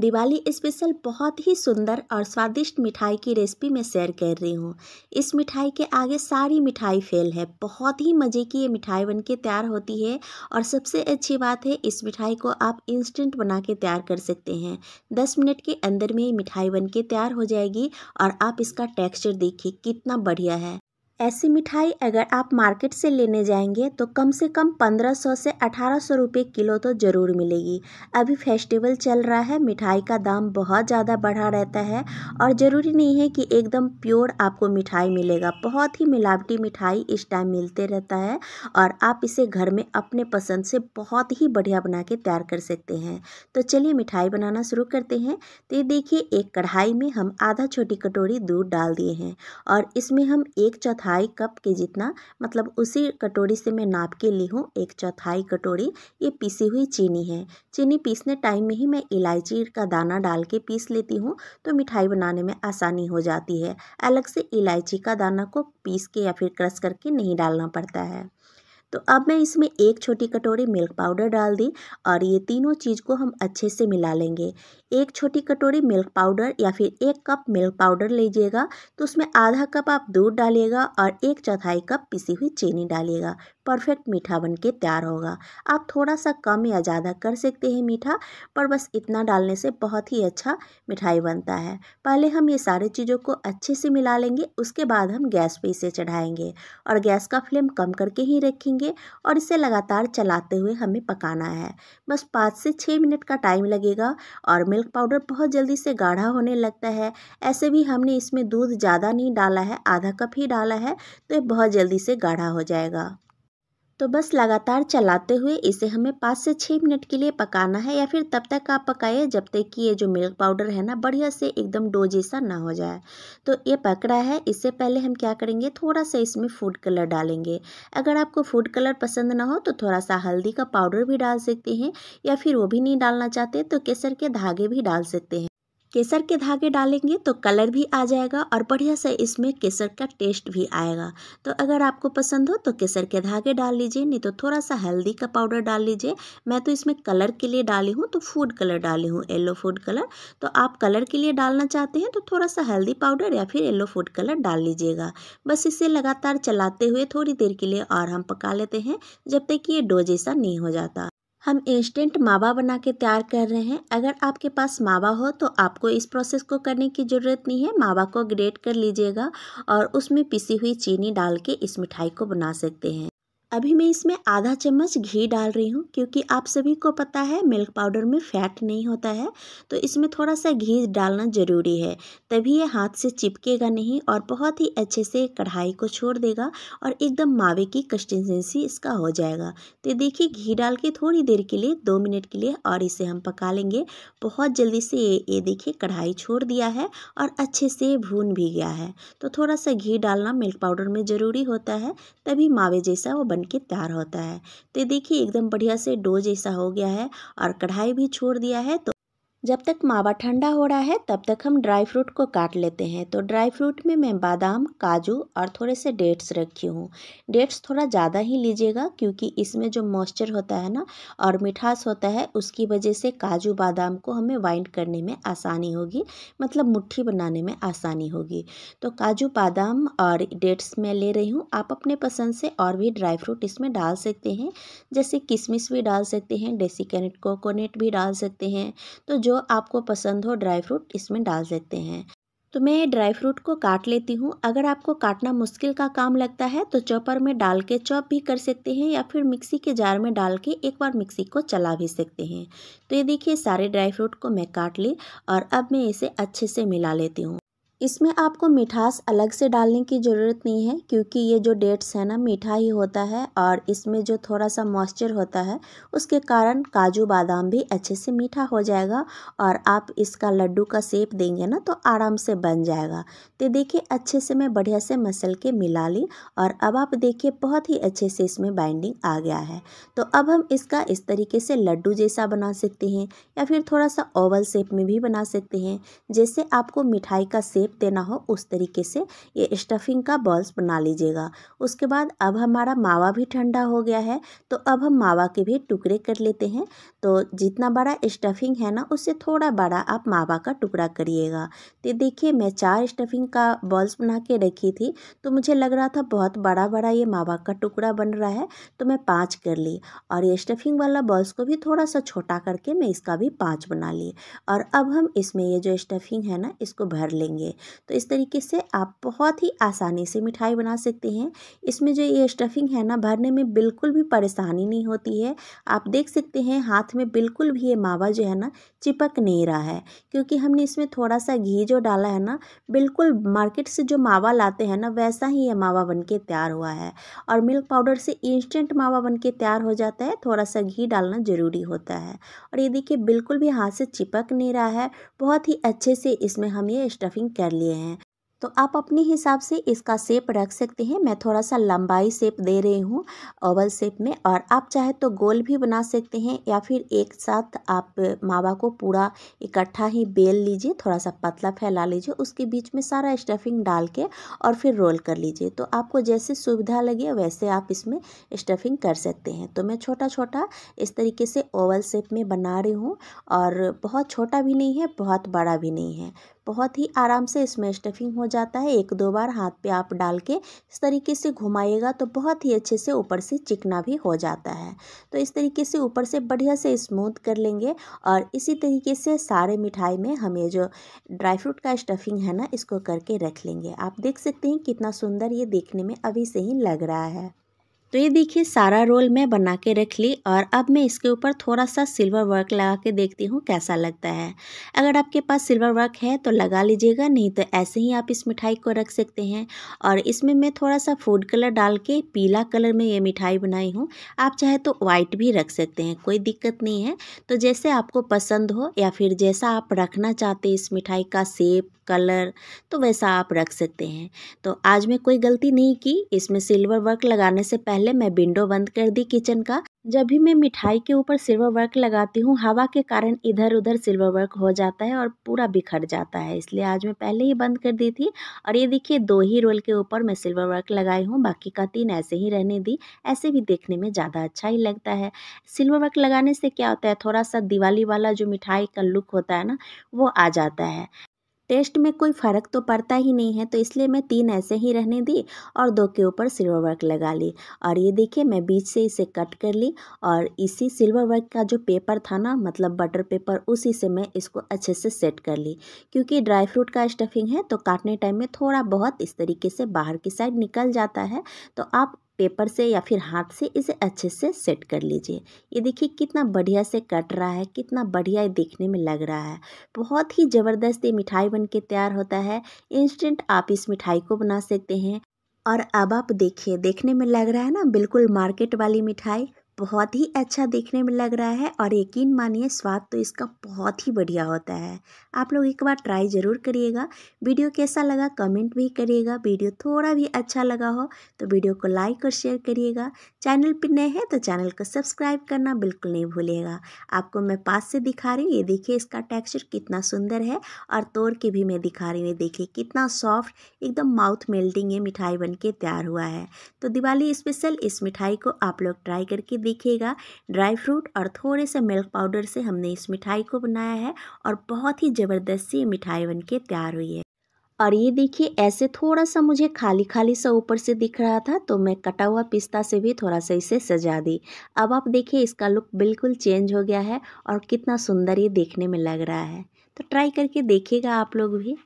Diwali special बहुत ही सुंदर और स्वादिष्ट मिठाई की रेसिपी मैं शेयर कर रही हूँ इस मिठाई के आगे सारी मिठाई फेल है बहुत ही मज़े की ये मिठाई बन के तैयार होती है और सबसे अच्छी बात है इस मिठाई को आप इंस्टेंट बना के तैयार कर सकते हैं दस मिनट के अंदर में ये मिठाई बन के तैयार हो जाएगी और आप इसका टेक्स्चर देखिए कितना बढ़िया है ऐसी मिठाई अगर आप मार्केट से लेने जाएंगे तो कम से कम 1500 से 1800 रुपये किलो तो ज़रूर मिलेगी अभी फेस्टिवल चल रहा है मिठाई का दाम बहुत ज़्यादा बढ़ा रहता है और ज़रूरी नहीं है कि एकदम प्योर आपको मिठाई मिलेगा बहुत ही मिलावटी मिठाई इस टाइम मिलते रहता है और आप इसे घर में अपने पसंद से बहुत ही बढ़िया बना के तैयार कर सकते हैं तो चलिए मिठाई बनाना शुरू करते हैं तो ये देखिए एक कढ़ाई में हम आधा छोटी कटोरी दूध डाल दिए हैं और इसमें हम एक चौथा चौथाई कप के जितना मतलब उसी कटोरी से मैं नाप के ली हूँ एक चौथाई कटोरी ये पीसी हुई चीनी है चीनी पीसने टाइम में ही मैं इलायची का दाना डाल के पीस लेती हूँ तो मिठाई बनाने में आसानी हो जाती है अलग से इलायची का दाना को पीस के या फिर क्रश करके नहीं डालना पड़ता है तो अब मैं इसमें एक छोटी कटोरी मिल्क पाउडर डाल दी और ये तीनों चीज़ को हम अच्छे से मिला लेंगे एक छोटी कटोरी मिल्क पाउडर या फिर एक कप मिल्क पाउडर लीजिएगा तो उसमें आधा कप आप दूध डालिएगा और एक चौथाई कप पिसी हुई चीनी डालिएगा परफेक्ट मीठा बन के तैयार होगा आप थोड़ा सा कम या ज़्यादा कर सकते हैं मीठा पर बस इतना डालने से बहुत ही अच्छा मिठाई बनता है पहले हम ये सारे चीज़ों को अच्छे से मिला लेंगे उसके बाद हम गैस पे इसे चढ़ाएंगे और गैस का फ्लेम कम करके ही रखेंगे और इसे लगातार चलाते हुए हमें पकाना है बस पाँच से छः मिनट का टाइम लगेगा और मिल्क पाउडर बहुत जल्दी से गाढ़ा होने लगता है ऐसे भी हमने इसमें दूध ज़्यादा नहीं डाला है आधा कप ही डाला है तो ये बहुत जल्दी से गाढ़ा हो जाएगा तो बस लगातार चलाते हुए इसे हमें पाँच से छः मिनट के लिए पकाना है या फिर तब तक आप पकाइए जब तक कि ये जो मिल्क पाउडर है ना बढ़िया से एकदम डो जैसा ना हो जाए तो ये पक रहा है इससे पहले हम क्या करेंगे थोड़ा सा इसमें फूड कलर डालेंगे अगर आपको फूड कलर पसंद ना हो तो थोड़ा सा हल्दी का पाउडर भी डाल सकते हैं या फिर वो भी नहीं डालना चाहते तो केसर के धागे भी डाल सकते हैं केसर के धागे डालेंगे तो कलर भी आ जाएगा और बढ़िया से इसमें केसर का टेस्ट भी आएगा तो अगर आपको पसंद हो तो केसर के धागे डाल लीजिए नहीं तो थोड़ा सा हल्दी का पाउडर डाल लीजिए मैं तो इसमें कलर के लिए डाली हूँ तो फूड कलर डाली हूँ येलो फूड कलर तो आप कलर के लिए डालना चाहते हैं तो थोड़ा सा हल्दी पाउडर या फिर येलो फूड कलर डाल लीजिएगा बस इसे लगातार चलाते हुए थोड़ी देर के लिए और हम पका लेते हैं जब तक कि ये डो जैसा नहीं हो जाता हम इंस्टेंट मावा बना के तैयार कर रहे हैं अगर आपके पास मावा हो तो आपको इस प्रोसेस को करने की ज़रूरत नहीं है मावा को ग्रेट कर लीजिएगा और उसमें पिसी हुई चीनी डाल के इस मिठाई को बना सकते हैं अभी मैं इसमें आधा चम्मच घी डाल रही हूँ क्योंकि आप सभी को पता है मिल्क पाउडर में फैट नहीं होता है तो इसमें थोड़ा सा घी डालना ज़रूरी है तभी ये हाथ से चिपकेगा नहीं और बहुत ही अच्छे से कढ़ाई को छोड़ देगा और एकदम मावे की कंसिस्टेंसी इसका हो जाएगा तो देखिए घी डाल के थोड़ी देर के लिए दो मिनट के लिए और इसे हम पका लेंगे बहुत जल्दी से ये ये देखिए कढ़ाई छोड़ दिया है और अच्छे से भून भी गया है तो थोड़ा सा घी डालना मिल्क पाउडर में ज़रूरी होता है तभी मावे जैसा वो बन के तैयार होता है तो देखिए एकदम बढ़िया से डो जैसा हो गया है और कढ़ाई भी छोड़ दिया है तो जब तक मावा ठंडा हो रहा है तब तक हम ड्राई फ्रूट को काट लेते हैं तो ड्राई फ्रूट में मैं बादाम काजू और थोड़े से डेट्स रखी हूँ डेट्स थोड़ा ज़्यादा ही लीजिएगा क्योंकि इसमें जो मॉइस्चर होता है ना और मिठास होता है उसकी वजह से काजू बादाम को हमें वाइंड करने में आसानी होगी मतलब मुट्ठी बनाने में आसानी होगी तो काजू बादाम और डेट्स मैं ले रही हूँ आप अपने पसंद से और भी ड्राई फ्रूट इसमें डाल सकते हैं जैसे किशमिश भी डाल सकते हैं डेसी कैनेट कोकोनट भी डाल सकते हैं तो जो आपको पसंद हो ड्राई फ्रूट इसमें डाल सकते हैं तो मैं ड्राई फ्रूट को काट लेती हूँ अगर आपको काटना मुश्किल का काम लगता है तो चॉपर में डाल के चॉप भी कर सकते हैं या फिर मिक्सी के जार में डाल के एक बार मिक्सी को चला भी सकते हैं तो ये देखिए सारे ड्राई फ्रूट को मैं काट ली और अब मैं इसे अच्छे से मिला लेती हूँ इसमें आपको मिठास अलग से डालने की ज़रूरत नहीं है क्योंकि ये जो डेट्स है ना मीठा ही होता है और इसमें जो थोड़ा सा मॉइस्चर होता है उसके कारण काजू बादाम भी अच्छे से मीठा हो जाएगा और आप इसका लड्डू का सेप देंगे ना तो आराम से बन जाएगा तो देखिए अच्छे से मैं बढ़िया से मसल के मिला ली और अब आप देखिए बहुत ही अच्छे से इसमें बाइंडिंग आ गया है तो अब हम इसका इस तरीके से लड्डू जैसा बना सकते हैं या फिर थोड़ा सा ओवल सेप में भी बना सकते हैं जैसे आपको मिठाई का सेप शेप देना हो उस तरीके से ये स्टफिंग का बॉल्स बना लीजिएगा उसके बाद अब हमारा मावा भी ठंडा हो गया है तो अब हम मावा के भी टुकड़े कर लेते हैं तो जितना बड़ा स्टफिंग है ना उससे थोड़ा बड़ा आप मावा का टुकड़ा करिएगा तो देखिए मैं चार स्टफिंग का बॉल्स बना के रखी थी तो मुझे लग रहा था बहुत बड़ा बड़ा ये मावा का टुकड़ा बन रहा है तो मैं पाँच कर ली और ये स्टफिंग वाला बॉल्स को भी थोड़ा सा छोटा करके मैं इसका भी पाँच बना ली और अब हम इसमें ये जो स्टफिंग है ना इसको भर लेंगे तो इस तरीके से आप बहुत ही आसानी से मिठाई बना सकते हैं इसमें जो ये स्टफिंग है ना भरने में बिल्कुल भी परेशानी नहीं होती है आप देख सकते हैं हाथ साथ में बिल्कुल भी ये मावा जो है ना चिपक नहीं रहा है क्योंकि हमने इसमें थोड़ा सा घी जो डाला है ना बिल्कुल मार्केट से जो मावा लाते हैं ना वैसा ही ये मावा बन के तैयार हुआ है और मिल्क पाउडर से इंस्टेंट मावा बन के तैयार हो जाता है थोड़ा सा घी डालना ज़रूरी होता है और ये देखिए बिल्कुल भी हाथ से चिपक नहीं रहा है बहुत ही अच्छे से इसमें हम ये स्टफिंग कर लिए हैं तो आप अपने हिसाब से इसका सेप रख सकते हैं मैं थोड़ा सा लंबाई सेप दे रही हूँ ओवल सेप में और आप चाहे तो गोल भी बना सकते हैं या फिर एक साथ आप मावा को पूरा इकट्ठा ही बेल लीजिए थोड़ा सा पतला फैला लीजिए उसके बीच में सारा स्टफिंग डाल के और फिर रोल कर लीजिए तो आपको जैसे सुविधा लगे वैसे आप इसमें स्टफिंग कर सकते हैं तो मैं छोटा छोटा इस तरीके से ओवल सेप में बना रही हूँ और बहुत छोटा भी नहीं है बहुत बड़ा भी नहीं है बहुत ही आराम से इसमें स्टफिंग हो जाता है एक दो बार हाथ पे आप डाल के इस तरीके से घुमाइएगा तो बहुत ही अच्छे से ऊपर से चिकना भी हो जाता है तो इस तरीके से ऊपर से बढ़िया से स्मूथ कर लेंगे और इसी तरीके से सारे मिठाई में हमें जो ड्राई फ्रूट का स्टफिंग है ना इसको करके रख लेंगे आप देख सकते हैं कितना सुंदर ये देखने में अभी से ही लग रहा है तो ये देखिए सारा रोल मैं बना के रख ली और अब मैं इसके ऊपर थोड़ा सा सिल्वर वर्क लगा के देखती हूँ कैसा लगता है अगर आपके पास सिल्वर वर्क है तो लगा लीजिएगा नहीं तो ऐसे ही आप इस मिठाई को रख सकते हैं और इसमें मैं थोड़ा सा फूड कलर डाल के पीला कलर में ये मिठाई बनाई हूँ आप चाहे तो वाइट भी रख सकते हैं कोई दिक्कत नहीं है तो जैसे आपको पसंद हो या फिर जैसा आप रखना चाहते इस मिठाई का सेप कलर तो वैसा आप रख सकते हैं तो आज मैं कोई गलती नहीं की इसमें सिल्वर वर्क लगाने से पहले मैं विंडो बंद कर दी किचन का जब भी मैं मिठाई के ऊपर सिल्वर वर्क लगाती हूँ हवा के कारण इधर उधर सिल्वर वर्क हो जाता है और पूरा बिखर जाता है इसलिए आज मैं पहले ही बंद कर दी थी और ये देखिए दो ही रोल के ऊपर मैं सिल्वर वर्क लगाई हूँ बाकी का तीन ऐसे ही रहने दी ऐसे भी देखने में ज़्यादा अच्छा ही लगता है सिल्वर वर्क लगाने से क्या होता है थोड़ा सा दिवाली वाला जो मिठाई का लुक होता है ना वो आ जाता है टेस्ट में कोई फ़र्क तो पड़ता ही नहीं है तो इसलिए मैं तीन ऐसे ही रहने दी और दो के ऊपर सिल्वर वर्क लगा ली और ये देखिए मैं बीच से इसे कट कर ली और इसी सिल्वर वर्क का जो पेपर था ना मतलब बटर पेपर उसी से मैं इसको अच्छे से सेट कर ली क्योंकि ड्राई फ्रूट का स्टफिंग है तो काटने टाइम में थोड़ा बहुत इस तरीके से बाहर की साइड निकल जाता है तो आप पेपर से या फिर हाथ से इसे अच्छे से सेट कर लीजिए ये देखिए कितना बढ़िया से कट रहा है कितना बढ़िया ये देखने में लग रहा है बहुत ही ज़बरदस्त ये मिठाई बन के तैयार होता है इंस्टेंट आप इस मिठाई को बना सकते हैं और अब आप देखिए देखने में लग रहा है ना बिल्कुल मार्केट वाली मिठाई बहुत ही अच्छा देखने में लग रहा है और यकीन मानिए स्वाद तो इसका बहुत ही बढ़िया होता है आप लोग एक बार ट्राई ज़रूर करिएगा वीडियो कैसा लगा कमेंट भी करिएगा वीडियो थोड़ा भी अच्छा लगा हो तो वीडियो को लाइक और शेयर करिएगा चैनल पर नए हैं तो चैनल को सब्सक्राइब करना बिल्कुल नहीं भूलिएगा आपको मैं पास से दिखा रही हूँ ये देखिए इसका टेक्स्चर कितना सुंदर है और तोड़ के भी मैं दिखा रही हूँ ये देखिए कितना सॉफ्ट एकदम माउथ मेल्टिंग ये मिठाई बन के तैयार हुआ है तो दिवाली स्पेशल इस मिठाई को आप लोग ट्राई करके देखिएगा ड्राई फ्रूट और थोड़े से मिल्क पाउडर से हमने इस मिठाई को बनाया है और बहुत ही ज़बरदस्त सी मिठाई बन के तैयार हुई है और ये देखिए ऐसे थोड़ा सा मुझे खाली खाली सा ऊपर से दिख रहा था तो मैं कटा हुआ पिस्ता से भी थोड़ा सा इसे सजा दी अब आप देखिए इसका लुक बिल्कुल चेंज हो गया है और कितना सुंदर ये देखने में लग रहा है तो ट्राई करके देखिएगा आप लोग भी